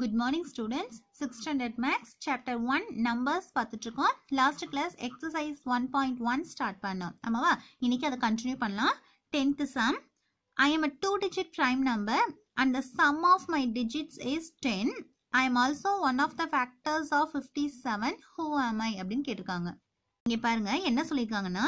Good morning students six hundred maths chapter one numbers பார்த்துட்ருக்கோம் last class exercise one point one start பண்ணோம் ஆமாவா இன்னைக்கு அதை continue பண்ணலாம் tenth sum I am a two digit prime number and the sum of my digits is ten I am also one of the factors of fifty seven who am I அப்படின்னு கேட்டிருக்காங்க இங்கே பாருங்க என்ன சொல்லியிருக்காங்கன்னா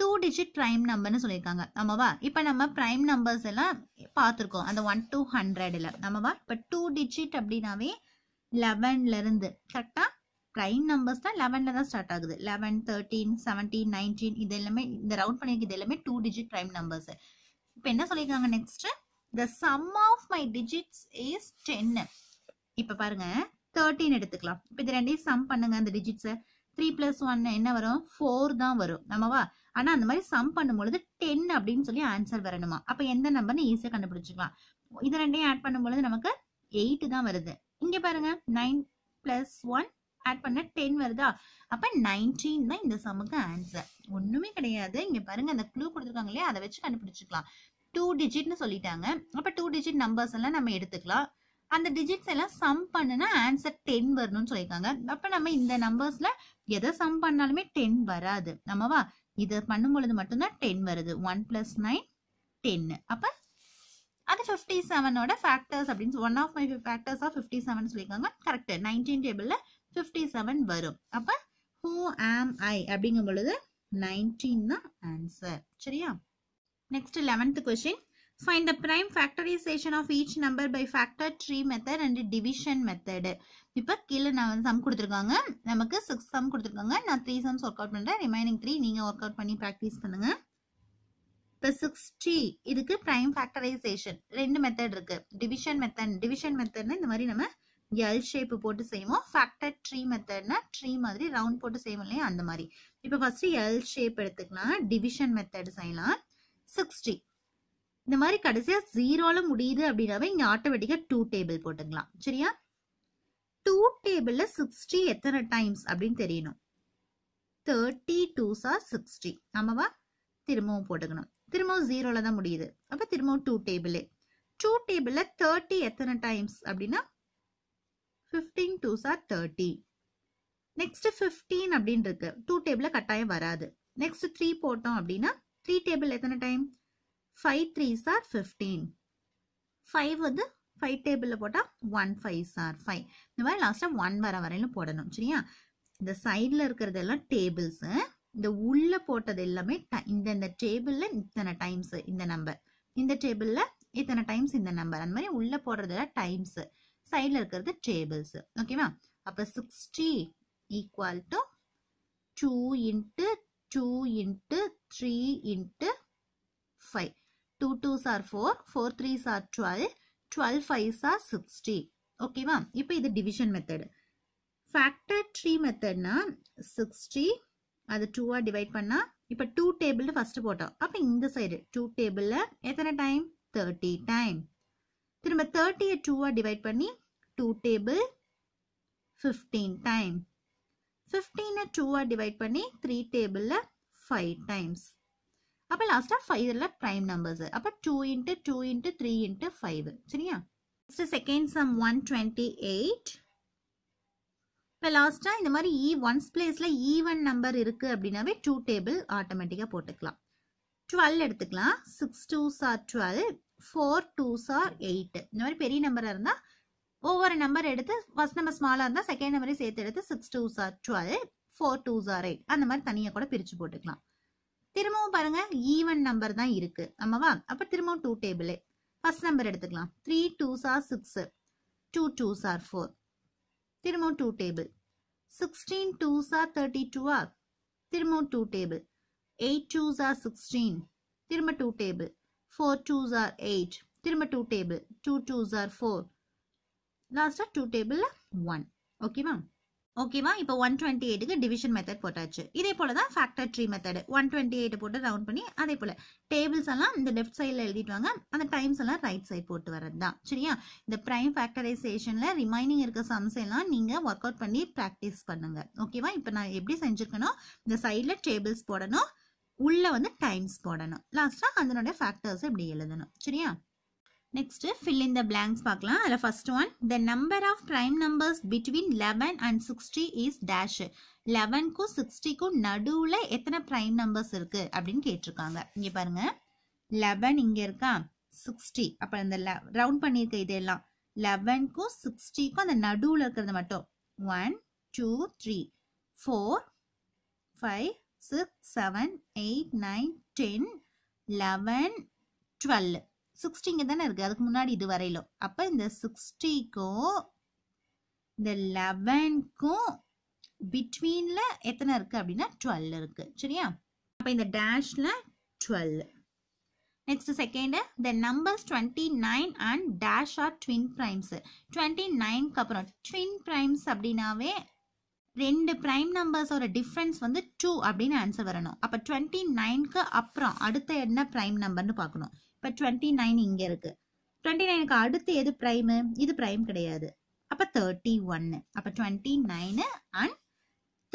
two digit prime நம்பர்னு சொல்லியிருக்காங்க ஆமாவா இப்போ நம்ம ப்ரைம் நம்பர்ஸ் எல்லாம் பார்த்துருக்கோம் அந்த ஒன் டூ ஹண்ட்ரடில் ஆமாவா இப்போ டூ டிஜிட் அப்படின்னாவே லெவன்லேருந்து கரெக்டாக ப்ரைம் நம்பர்ஸ் தான் லெவனில் தான் ஸ்டார்ட் ஆகுது லெவன் தேர்ட்டீன் செவன்டீன் நைன்டீன் இது எல்லாமே இந்த ரவுண்ட் பண்ணியிருக்கு இது எல்லாமே டூ டிஜிட் ப்ரைம் நம்பர்ஸ் இப்போ என்ன சொல்லியிருக்காங்க next the sum of my digits is டென்னு இப்போ பாருங்க தேர்ட்டீன் எடுத்துக்கலாம் இப்போ இது ரெண்டையும் சம் பண்ணுங்க அந்த டிஜிட்ஸை த்ரீ பிளஸ் ஒன் என்ன வரும் ஃபோர் தான் வரும் நம்மவா ஆனா அந்த மாதிரி சம் பண்ணும்பொழுது டென் அப்படின்னு சொல்லி ஆன்சர் வரணுமா அப்ப எந்த நம்பர்னு ஈஸியா கண்டுபிடிச்சிக்கலாம் இது ரெண்டையும் ஆட் பண்ணும் பொழுது நமக்கு எயிட் தான் வருது இங்க பாருங்க நைன் பிளஸ் ஒன் ஆட் பண்ண டென் வருதா அப்ப நைன்டீன் தான் இந்த சமுக்கு ஆன்சர் ஒண்ணுமே கிடையாது இங்க பாருங்க அந்த க்ளூ கொடுத்துருக்காங்க இல்லையா அதை வச்சு கண்டுபிடிச்சிக்கலாம் டூ டிஜிட்னு சொல்லிட்டாங்க அப்ப டூ டிஜிட் நம்பர்ஸ் எல்லாம் நம்ம எடுத்துக்கலாம் அந்த டிஜிட்ஸ் எல்லாம் சம் பண்ணுனா ஆன்சர் டென் வரணும்னு சொல்லியிருக்காங்க அப்போ நம்ம இந்த நம்பர்ஸ்ல எதை சம் பண்ணாலுமே டென் வராது நம்மவா இதை பண்ணும் பொழுது மட்டும்தான் டென் வருது ஒன் பிளஸ் நைன் டென்னு அப்போ அது ஃபிஃப்டி செவனோட ஃபேக்டர்ஸ் அப்படின்னு one of my factors of fifty seven சொல்லியிருக்காங்க கரெக்ட் நைன்டீன் டேபிளில் ஃபிஃப்டி செவன் வரும் அப்போ ஹூ ஆம் ஐ அப்படிங்கும் பொழுது நைன்டீன் தான் ஆன்சர் சரியா next eleventh question Find the prime factorization of each number by factor 3 method and division method. இப்போ கீழே நான் வந்து சம் கொடுத்துருக்காங்க நமக்கு சிக்ஸ் சம் கொடுத்துருக்காங்க நான் த்ரீ சம்ஸ் ஒர்க் அவுட் பண்ணுறேன் ரிமைனிங் த்ரீ நீங்கள் ஒர்க் அவுட் பண்ணி ப்ராக்டிஸ் பண்ணுங்க இப்போ சிக்ஸ்டி இதுக்கு ப்ரைம் ஃபேக்டரைசேஷன் ரெண்டு மெத்தட் இருக்கு டிவிஷன் மெத்தட் டிவிஷன் மெத்தட்னா இந்த மாதிரி நம்ம எல் ஷேப் போட்டு செய்வோம் ஃபேக்டர் ட்ரீ மெத்தட்னா ட்ரீ மாதிரி ரவுண்ட் போட்டு செய்வோம் இல்லையா அந்த மாதிரி இப்போ ஃபர்ஸ்ட் எல் ஷேப் எடுத்துக்கலாம் டிவிஷன் மெத்தட் செய்யலாம் சிக்ஸ்டி இந்த மாதிரி கடைசியா ஜீரோல முடியுது அப்படின்னாவே இங்க ஆட்டோமேட்டிக்கா டூ டேபிள் போட்டுக்கலாம் சரியா டூ டேபிள்ல சிக்ஸ்டி எத்தனை டைம்ஸ் அப்படின்னு தெரியணும் தேர்ட்டி டூஸா சிக்ஸ்டி ஆமாவா திரும்பவும் போட்டுக்கணும் திரும்பவும் ஜீரோல தான் முடியுது அப்ப திரும்பவும் டூ டேபிள் டூ டேபிள்ல தேர்ட்டி எத்தனை டைம்ஸ் அப்படின்னா ஃபிஃப்டீன் சார் தேர்ட்டி நெக்ஸ்ட் ஃபிஃப்டீன் அப்படின்னு இருக்கு டூ டேபிள்ல கட்டாயம் வராது நெக்ஸ்ட் த்ரீ போட்டோம் அப்படின்னா த்ரீ டேபிள் எத்தனை time five threes are fifteen five வந்து ஃபைவ் டேபிளில் போட்டால் ஒன் ஃபைவ்ஸ் ஆர் ஃபைவ் இந்த மாதிரி லாஸ்ட்டாக ஒன் வர வரையிலும் போடணும் சரியா இந்த சைடில் இருக்கிறது எல்லாம் டேபிள்ஸு இந்த உள்ளே போட்டது எல்லாமே இந்த இந்த டேபிளில் இத்தனை டைம்ஸு இந்த நம்பர் இந்த டேபிளில் இத்தனை டைம்ஸ் இந்த நம்பர் அந்த மாதிரி உள்ளே போடுறது எல்லாம் டைம்ஸு சைடில் இருக்கிறது டேபிள்ஸு ஓகேவா அப்போ sixty equal to two into two into three into five two twos are four four threes are twelve twelve fives are sixty ஓகேவா இப்போ இது டிவிஷன் மெத்தடு ஃபேக்டர் த்ரீ மெத்தட்னா சிக்ஸ்டி அது டூவாக டிவைட் பண்ணால் இப்போ டூ டேபிள் ஃபஸ்ட்டு போட்டோம் அப்போ இந்த சைடு டூ டேபிளில் எத்தனை டைம் தேர்ட்டி டைம் திரும்ப தேர்ட்டியை டூவாக டிவைட் பண்ணி டூ டேபிள் ஃபிஃப்டீன் டைம் ஃபிஃப்டீனை டூவாக டிவைட் பண்ணி த்ரீ டேபிளில் ஃபைவ் டைம்ஸ் அப்போ லாஸ்ட்டாக ஃபைவ் இதெல்லாம் ப்ரைம் நம்பர்ஸ் அப்போ two into two into three into five சரியா next second sum one twenty eight இப்போ லாஸ்ட்டாக இந்த மாதிரி இ ஒன்ஸ் பிளேஸில் ஈவன் நம்பர் இருக்குது அப்படின்னாவே டூ டேபிள் ஆட்டோமேட்டிக்காக போட்டுக்கலாம் டுவெல் எடுத்துக்கலாம் six twos are twelve four twos are eight இந்த மாதிரி பெரிய நம்பராக இருந்தால் ஒவ்வொரு நம்பர் எடுத்து ஃபர்ஸ்ட் நம்பர் ஸ்மாலாக இருந்தால் செகண்ட் நம்பரையும் சேர்த்து எடுத்து சிக்ஸ் டூ சார் டுவெல் ஃபோர் டூ சார் எயிட் அந்த மாதிரி தனியாக கூட பிரித்து போட்டுக்கலாம் திரும்பவும் பாருங்க ஈவன் நம்பர் தான் இருக்கு ஆமாவா அப்ப திரும்பவும் டூ டேபிள் ஃபர்ஸ்ட் நம்பர் எடுத்துக்கலாம் த்ரீ டூ சார் சிக்ஸ் டூ டூ சார் ஃபோர் திரும்பவும் டூ டேபிள் சிக்ஸ்டீன் டூ சார் தேர்ட்டி டூவா திரும்பவும் டூ டேபிள் எயிட் டூ சார் சிக்ஸ்டீன் திரும்ப டூ டேபிள் ஃபோர் டூ சார் எயிட் திரும்ப டூ டேபிள் டூ டூ சார் ஃபோர் லாஸ்டா டூ டேபிள் ஒன் ஓகேவா ஓகேவா இப்போ ஒன் டுவெண்ட்டி எயிட்டுக்கு டிவிஷன் மெத்தட் போட்டாச்சு இதே போல தான் factor tree method one twenty eight போட்டு ரவுண்ட் பண்ணி அதே போல டேபிள்ஸ் எல்லாம் இந்த லெஃப்ட் சைடில் எழுதிட்டு வாங்க அந்த டைம்ஸ் எல்லாம் ரைட் சைட் போட்டு வர்றது தான் சரியா இந்த ப்ரைம் ஃபேக்டரைசேஷனில் ரிமைனிங் இருக்க சம்ஸ் எல்லாம் நீங்கள் ஒர்க் அவுட் பண்ணி ப்ராக்டிஸ் பண்ணுங்க ஓகேவா இப்போ நான் எப்படி செஞ்சுருக்கேனோ இந்த சைடில் டேபிள்ஸ் போடணும் உள்ளே வந்து டைம்ஸ் போடணும் லாஸ்ட்டாக அதனுடைய ஃபேக்டர்ஸ் இப்படி எழுதணும் சரியா next fill in the blanks பார்க்கலாம் அதில் first one the number of prime numbers between eleven and sixty is dash லெவன்க்கும் சிக்ஸ்டிக்கும் நடுவில் எத்தனை ப்ரைம் நம்பர்ஸ் இருக்கு அப்படின்னு கேட்டிருக்காங்க இங்கே பாருங்க லெவன் இங்கே இருக்கா சிக்ஸ்டி அப்போ இந்த ரவுண்ட் பண்ணியிருக்க இதெல்லாம் லெவன்க்கும் சிக்ஸ்டிக்கும் அந்த நடுவில் இருக்கிறது மட்டும் one two three four five six seven eight nine ten eleven twelve சிக்ஸ்டிங்க தானே இருக்குது அதுக்கு முன்னாடி இது வரையிலும் அப்போ இந்த சிக்ஸ்டிக்கும் இந்த லெவன்க்கும் பிட்வீனில் எத்தனை இருக்குது அப்படின்னா டுவெல் இருக்குது சரியா அப்போ இந்த டேஷில் twelve next second the numbers twenty nine and dash are twin primes twenty நைன்க்கு அப்புறம் ட்வின் ப்ரைம்ஸ் அப்படின்னாவே ரெண்டு ப்ரைம் நம்பர்ஸோட டிஃப்ரென்ஸ் வந்து டூ அப்படின்னு ஆன்சர் வரணும் அப்போ டுவெண்ட்டி நைன்க்கு அப்புறம் அடுத்த என்ன ப்ரைம் நம்பர்னு பார்க்கணும் இப்போ டுவெண்ட்டி நைன் இங்கே இருக்குது டுவெண்ட்டி நைனுக்கு அடுத்து எது ப்ரைமு இது ப்ரைம் கிடையாது அப்போ தேர்ட்டி ஒன்னு அப்போ twenty nine and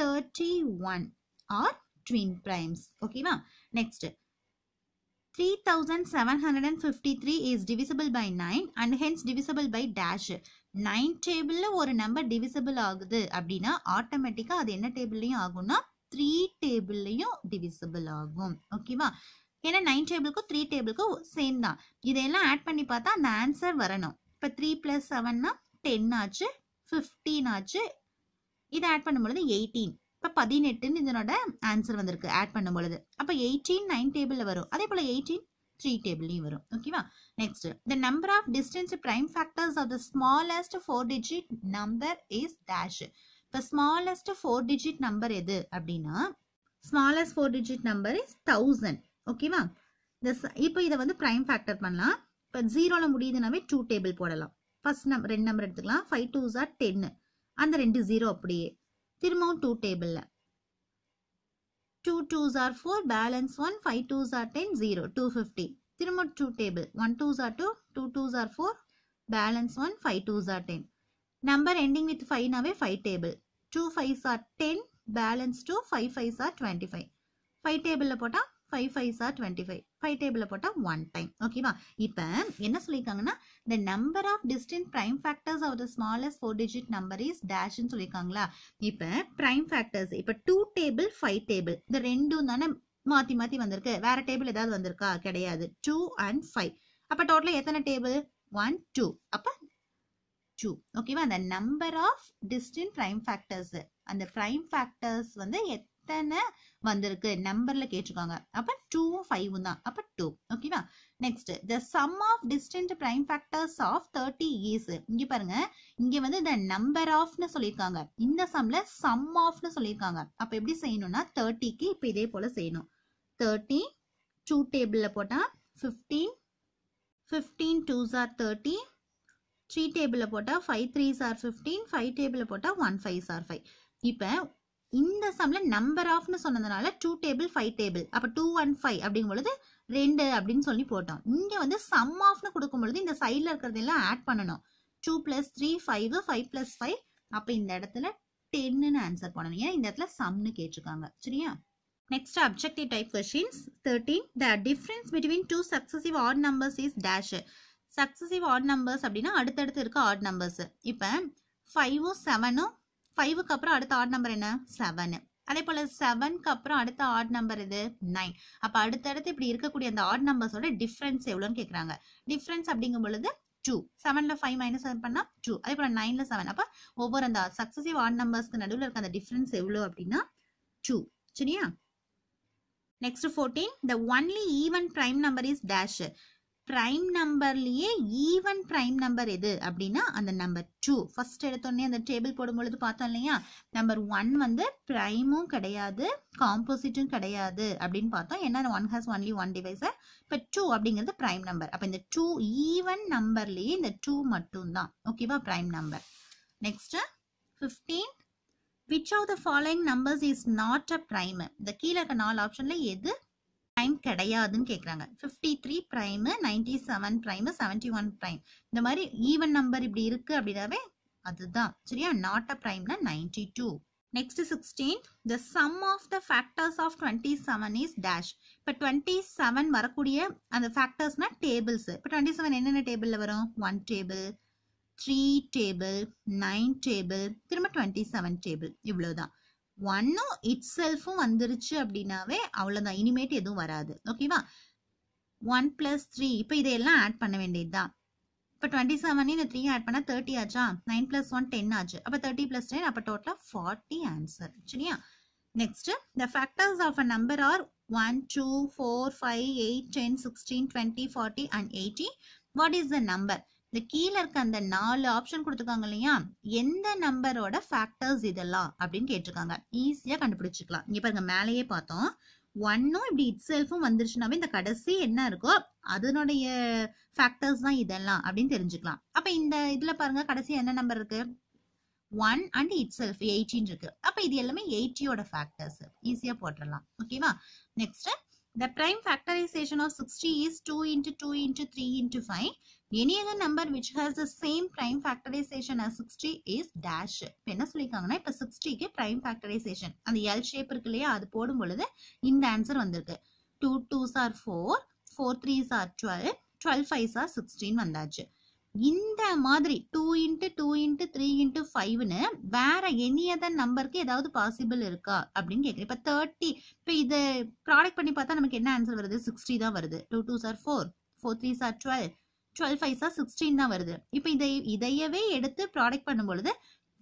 thirty one are twin primes ஓகேவா next three thousand seven hundred and fifty three is divisible by nine and hence divisible by dash nine டேபிளில் ஒரு நம்பர் டிவிசபிள் ஆகுது அப்படின்னா ஆட்டோமேட்டிக்காக அது என்ன டேபிள்லையும் ஆகும்னா த்ரீ டேபிள்லையும் டிவிசபிள் ஆகும் ஓகேவா ஏன்னா நைன் டேபிளுக்கும் த்ரீ டேபிளுக்கும் சேம் தான் இதையெல்லாம் ஆட் பண்ணி பார்த்தா அந்த ஆன்சர் வரணும் இப்போ த்ரீ ப்ளஸ் செவன்னா டென் ஆச்சு ஃபிஃப்டீன் ஆச்சு இதை ஆட் பண்ணும்பொழுது எயிட்டீன் இப்போ பதினெட்டுன்னு இதனோட ஆன்சர் வந்திருக்கு ஆட் பண்ணும் பொழுது அப்போ எயிட்டீன் நைன் டேபிளில் வரும் அதே போல் எயிட்டீன் த்ரீ டேபிள்லையும் வரும் ஓகேவா next the number of distance prime factors of the smallest four digit number is dash இப்போ ஸ்மாலஸ்ட் ஃபோர் டிஜிட் நம்பர் எது அப்படின்னா smallest four digit number is thousand ஓகேவா இந்த இப்போ இதை வந்து ப்ரைம் ஃபேக்டர் பண்ணலாம் இப்போ ஜீரோவில் முடியுதுனாவே டூ டேபிள் போடலாம் ஃபர்ஸ்ட் நம் ரெண்டு நம்பர் எடுத்துக்கலாம் ஃபைவ் டூ ஜா டென்னு அந்த ரெண்டு ஜீரோ அப்படியே திரும்பவும் டூ டேபிளில் டூ டூ ஜார் four balance one five two ஜார் டென் ஜீரோ டூ ஃபிஃப்டி திரும்ப டூ டேபிள் ஒன் டூ ஜார் டூ டூ டூ ஜார் four balance one five two ஜார் டென் நம்பர் எண்டிங் வித் ஃபைவ்னாவே ஃபைவ் டேபிள் டூ ஃபைவ் ஜார் ten balance two five five ஜார் twenty five five டேபிளில் போட்டால் five five சார் டுவெண்ட்டி ஃபைவ் ஃபைவ் டேபிளில் போட்டால் ஒன் டைம் ஓகேவா இப்போ என்ன சொல்லியிருக்காங்கன்னா the number of distinct prime factors of the smallest four digit number is டேஷ்னு சொல்லியிருக்காங்களா இப்போ ப்ரைம் ஃபேக்டர்ஸ் இப்போ டூ டேபிள் ஃபைவ் டேபிள் இந்த ரெண்டும் தானே மாற்றி மாற்றி வந்திருக்கு வேறு டேபிள் ஏதாவது வந்திருக்கா கிடையாது டூ அண்ட் ஃபைவ் அப்போ டோட்டலாக எத்தனை டேபிள் ஒன் டூ அப்போ டூ ஓகேவா அந்த number of distinct prime factors அந்த ப்ரைம் ஃபேக்டர்ஸ் வந்து எத்தனை வந்திருக்கு நம்பர்ல கேட்டிருக்காங்க அப்ப டூவும் ஃபைவும் தான் அப்ப டூ ஓகேவா next the sum of distinct prime factors of thirty is இங்க பாருங்க இங்க வந்து த நம்பர் ஆஃப்னு சொல்லியிருக்காங்க இந்த சம்ல சம் ஆஃப்னு சொல்லியிருக்காங்க அப்ப எப்படி செய்யணும்னா தேர்ட்டிக்கு இப்ப இதே போல செய்யணும் தேர்ட்டி டூ டேபிள்ல போட்டா fifteen fifteen two are thirty three டேபிளில் போட்டால் ஃபைவ் த்ரீ சார் ஃபிஃப்டீன் ஃபைவ் டேபிளில் போட்டால் ஒன் ஃபைவ் சார் ஃபைவ் இப்போ இந்த சம்ல நம்பர் ஆஃப்னு சொன்னதுனால டூ டேபிள் ஃபைவ் டேபிள் அப்போ டூ ஒன் ஃபைவ் அப்படிங்கும் பொழுது ரெண்டு அப்படின்னு சொல்லி போட்டோம் இங்கே வந்து சம் ஆஃப்னு கொடுக்கும் பொழுது இந்த சைடில் இருக்கிறதெல்லாம் ஆட் பண்ணணும் two plus three five five plus five அப்போ இந்த இடத்துல டென்னு ஆன்சர் பண்ணணும் ஏன் இந்த இடத்துல சம்னு கேட்டிருக்காங்க சரியா next objective type questions thirteen the difference between two successive odd numbers is dash successive odd numbers அப்படின்னா அடுத்தடுத்து இருக்க ஆட் நம்பர்ஸ் இப்போ ஃபைவும் செவனும் ஃபைவுக்கு அப்புறம் அடுத்த ஆட் நம்பர் என்ன செவனு அதே போல செவனுக்கு அப்புறம் அடுத்த ஆட் நம்பர் இது நைன் அப்ப அடுத்தடுத்து இப்படி இருக்கக்கூடிய அந்த ஆட் நம்பர்ஸோட டிஃப்ரென்ஸ் எவ்வளோன்னு கேட்குறாங்க டிஃபரன்ஸ் அப்படிங்கும் பொழுது டூ செவன்ல ஃபைவ் மைனஸ் செவன் பண்ணா டூ அதே போல நைன்ல செவன் அப்போ ஒவ்வொரு அந்த சக்ஸசிவ் ஆட் நம்பர்ஸ்க்கு நடுவில் இருக்க அந்த டிஃபரன்ஸ் எவ்வளோ அப்படின்னா டூ சரியா next fourteen the only even prime number is dash prime நம்பர்லேயே ஈவன் ப்ரைம் நம்பர் எது அப்படின்னா அந்த நம்பர் டூ ஃபர்ஸ்ட் எடுத்தோடனே அந்த டேபிள் போடும்பொழுது பார்த்தோம் இல்லையா நம்பர் ஒன் வந்து ப்ரைமும் கிடையாது காம்போசிட்டும் கிடையாது அப்படின்னு பார்த்தோம் ஏன்னா ஒன் ஹாஸ் ஒன்லி ஒன் டிவைஸை இப்போ டூ அப்படிங்கிறது ப்ரைம் நம்பர் அப்போ இந்த டூ ஈவன் நம்பர்லேயே இந்த டூ மட்டும்தான் ஓகேவா prime number next fifteen which of the following numbers is not a prime இந்த கீழே இருக்க நாலு ஆப்ஷனில் எது பிரைம் கிடையாதுன்னு கேட்குறாங்க fifty three prime ninety seven prime seventy one prime இந்த மாதிரி ஈவன் நம்பர் இப்படி இருக்குது அப்படின்னாவே அதுதான் சரியா நாட் அ ப்ரைம்னா ninety two next sixteen the sum of the factors of twenty seven is dash இப்போ டுவெண்ட்டி செவன் வரக்கூடிய அந்த ஃபேக்டர்ஸ்னா டேபிள்ஸ் இப்போ டுவெண்ட்டி செவன் என்னென்ன டேபிளில் வரும் one table three table nine table திரும்ப டுவெண்ட்டி செவன் டேபிள் இவ்வளோதான் ஒன்னும் இட் செல்ஃபும் வந்துருச்சு அப்படின்னாவே அவ்வளோதான் இனிமேட்டு எதுவும் வராது ஓகேவா ஒன் பிளஸ் த்ரீ இப்போ இதையெல்லாம் ஆட் பண்ண வேண்டியது தான் இப்போ டுவெண்ட்டி செவன் இந்த த்ரீ ஆட் பண்ணால் தேர்ட்டி ஆச்சா நைன் ப்ளஸ் ஒன் டென் ஆச்சு அப்போ தேர்ட்டி ப்ளஸ் டென் அப்போ டோட்டலாக ஃபார்ட்டி ஆன்சர் சரியா next the factors of a number are one two four five eight ten sixteen twenty forty and eighty what is the number இந்த கீழே இருக்க அந்த நாலு ஆப்ஷன் கொடுத்துருக்காங்க இல்லையா எந்த நம்பரோட ஃபேக்டர்ஸ் இதெல்லாம் அப்படின்னு கேட்டிருக்காங்க ஈஸியாக கண்டுபிடிச்சிக்கலாம் இங்கே பாருங்க மேலேயே பார்த்தோம் ஒன்னும் இப்படி இட் செல்ஃபும் வந்துருச்சுனாவே இந்த கடைசி என்ன இருக்கோ அதனுடைய ஃபேக்டர்ஸ் தான் இதெல்லாம் அப்படின்னு தெரிஞ்சுக்கலாம் அப்போ இந்த இதில் பாருங்க கடைசி என்ன நம்பர் இருக்கு ஒன் அண்ட் இட் செல்ஃப் எயிட்டின் இருக்கு அப்போ இது எல்லாமே எயிட்டியோட ஃபேக்டர்ஸ் ஈஸியாக போட்டுடலாம் ஓகேவா நெக்ஸ்ட் The prime factorization of 60 is 2 into 2 into 3 into 5. Any other number which has the same prime factorization as 60 is dash. இப்போ என்ன சொல்லியிருக்காங்கன்னா இப்போ சிக்ஸ்டிக்கு prime factorization And அந்த எல் ஷேப் இருக்கு adu அது போடும் in the answer vandhirukku. 2 2s are 4, 4 3s are 12, 12 5s are 16 vandhaj. இந்த மாதிரி two into two into three into ஃபைவ்னு வேற எனி அதர் நம்பருக்கு ஏதாவது பாசிபிள் இருக்கா அப்படின்னு கேட்குறேன் இப்போ தேர்ட்டி இப்போ இது ப்ராடக்ட் பண்ணி பார்த்தா நமக்கு என்ன ஆன்சர் வருது சிக்ஸ்டி தான் வருது டூ டூ சார் ஃபோர் ஃபோர் த்ரீ சார் டுவெல் டுவெல் ஃபைவ் சார் சிக்ஸ்டீன் தான் வருது இப்போ இதை இதையவே எடுத்து ப்ராடக்ட் பண்ணும்பொழுது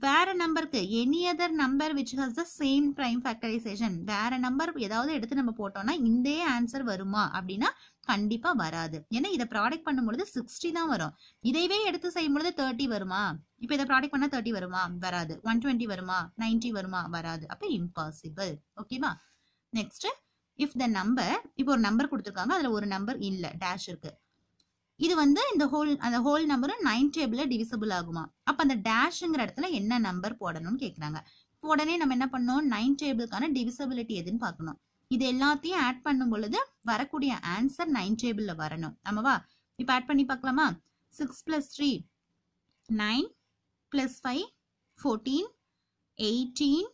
வேற நம்பருக்கு any other number which has the same prime factorization வேற நம்பர் ஏதாவது எடுத்து நம்ம போட்டோம்னா இந்த ஆன்சர் வருமா அப்படின்னா கண்டிப்பா வராது ஏன்னா இதை ப்ராடக்ட் பண்ணும்பொழுது சிக்ஸ்டி தான் வரும் இதைவே எடுத்து செய்யும் பொழுது தேர்ட்டி வருமா இப்போ இதை ப்ராடக்ட் பண்ணா தேர்ட்டி வருமா வராது ஒன் டுவெண்ட்டி வருமா நைன்டி வருமா வராது அப்போ இம்பாசிபிள் ஓகேவா நெக்ஸ்ட் இஃப் த நம்பர் இப்போ ஒரு நம்பர் கொடுத்துருக்காங்க அதுல ஒரு நம்பர் இல்ல டேஷ் இருக்கு இது வந்து இந்த ஹோல் அந்த ஹோல் நம்பரும் நைன் டேபிள்ல டிவிசபிள் ஆகுமா அப்ப அந்த டேஷ்ங்கிற இடத்துல என்ன நம்பர் போடணும்னு கேக்குறாங்க உடனே நம்ம என்ன பண்ணோம் நைன் டேபிளுக்கான டிவிசபிலிட்டி எதுன்னு பாக்கணும் இது எல்லாத்தையும் ஆட் பண்ணும் பொழுது வரக்கூடிய ஆன்சர் நைன் டேபிள்ல வரணும் ஆமாவா இப்போ ஆட் பண்ணி பார்க்கலாமா six plus three nine plus five fourteen eighteen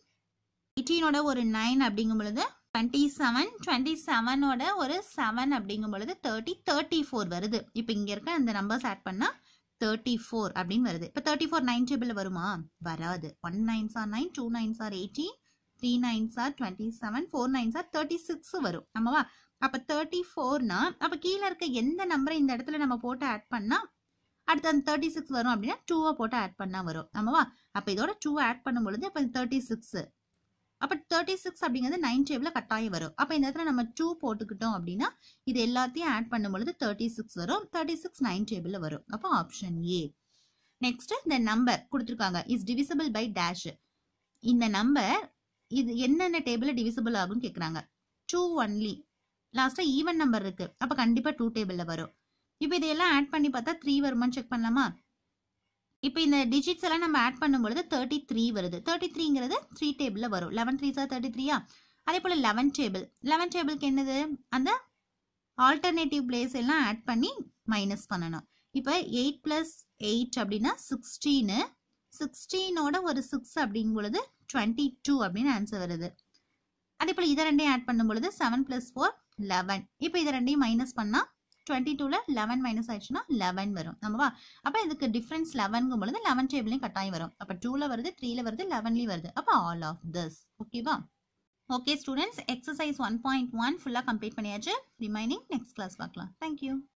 எயிட்டீனோட ஒரு நைன் அப்படிங்கும் பொழுது டுவெண்ட்டி செவன் டுவெண்ட்டி செவனோட ஒரு செவன் அப்படிங்கும் பொழுது தேர்ட்டி தேர்ட்டி ஃபோர் வருது இப்போ இங்கே இருக்க அந்த நம்பர்ஸ் ஆட் பண்ணால் தேர்ட்டி ஃபோர் அப்படின்னு வருது இப்போ தேர்ட்டி ஃபோர் நைன் டேபிள் வருமா வராது one nines are nine two nines are eighteen three nines are twenty seven four nines are thirty six வரும் ஆமாவா அப்போ தேர்ட்டி ஃபோர்னா அப்போ கீழே இருக்க எந்த நம்பரை இந்த இடத்துல நம்ம போட்டு ஆட் பண்ணால் அடுத்து அந்த தேர்ட்டி சிக்ஸ் வரும் அப்படின்னா டூவை போட்டு ஆட் பண்ணால் வரும் ஆமாவா அப்போ இதோட டூவை ஆட் பண்ணும் பொழுது அப்போ தேர்ட்டி சிக்ஸ் அப்போ தேர்ட்டி சிக்ஸ் அப்படிங்கிறது நைன் டேபிளில் கட்டாயம் வரும் அப்போ இந்த இடத்துல நம்ம டூ போட்டுக்கிட்டோம் அப்படின்னா இது எல்லாத்தையும் ஆட் பண்ணும் பொழுது தேர்ட்டி சிக்ஸ் வரும் தேர்ட்டி சிக்ஸ் நைன் டேபிளில் வரும் அப்போ ஆப்ஷன் ஏ நெக்ஸ்ட் இந்த நம்பர் கொடுத்துருக்காங்க இஸ் டிவிசபிள் பை டேஷ் இந்த நம்பர் இது என்னென்ன டேபிள் டிவிசிபிள் ஆகும்னு கேட்குறாங்க டூ ஒன்லி லாஸ்ட்டாக ஈவன் நம்பர் இருக்கு அப்போ கண்டிப்பாக டூ டேபிளில் வரும் இப்போ இதையெல்லாம் ஆட் பண்ணி பார்த்தா த்ரீ வருமானு செக் பண்ணலாமா இப்போ இந்த டிஜிட்ஸ் எல்லாம் நம்ம ஆட் பொழுது தேர்ட்டி த்ரீ வருது தேர்ட்டி த்ரீங்கிறது த்ரீ டேபிளில் வரும் லெவன் த்ரீ சார் தேர்ட்டி த்ரீயா அதே போல் லெவன் டேபிள் லெவன் டேபிளுக்கு என்னது அந்த ஆல்டர்னேட்டிவ் பிளேஸ் எல்லாம் ஆட் பண்ணி மைனஸ் பண்ணணும் இப்போ எயிட் ப்ளஸ் எயிட் அப்படின்னா சிக்ஸ்டீனு சிக்ஸ்டீனோட ஒரு சிக்ஸ் அப்படிங்கும் பொழுது டுவெண்ட்டி டூ அப்படின்னு ஆன்சர் வருது அதே போல் இதை ரெண்டையும் ஆட் பண்ணும் பொழுது செவன் ப்ளஸ் ஃபோர் லெவன் இப்போ இதை ரெண்டையும் மைனஸ் பண்ணால் டுவெண்ட்டி டூவில் லெவன் மைனஸ் ஆயிடுச்சுன்னா லெவன் வரும் நம்மவா அப்போ இதுக்கு டிஃப்ரென்ஸ் லெவன்கும் பொழுது லெவன் டேபிளையும் கட்டாயம் வரும் அப்போ டூவில் வருது த்ரீல வருது லெவன்லேயும் வருது அப்போ ஆல் ஆஃப் திஸ் ஓகேவா okay students exercise one point one ஃபுல்லாக கம்ப்ளீட் பண்ணியாச்சு ரிமைனிங் நெக்ஸ்ட் கிளாஸ் பார்க்கலாம் தேங்க்யூ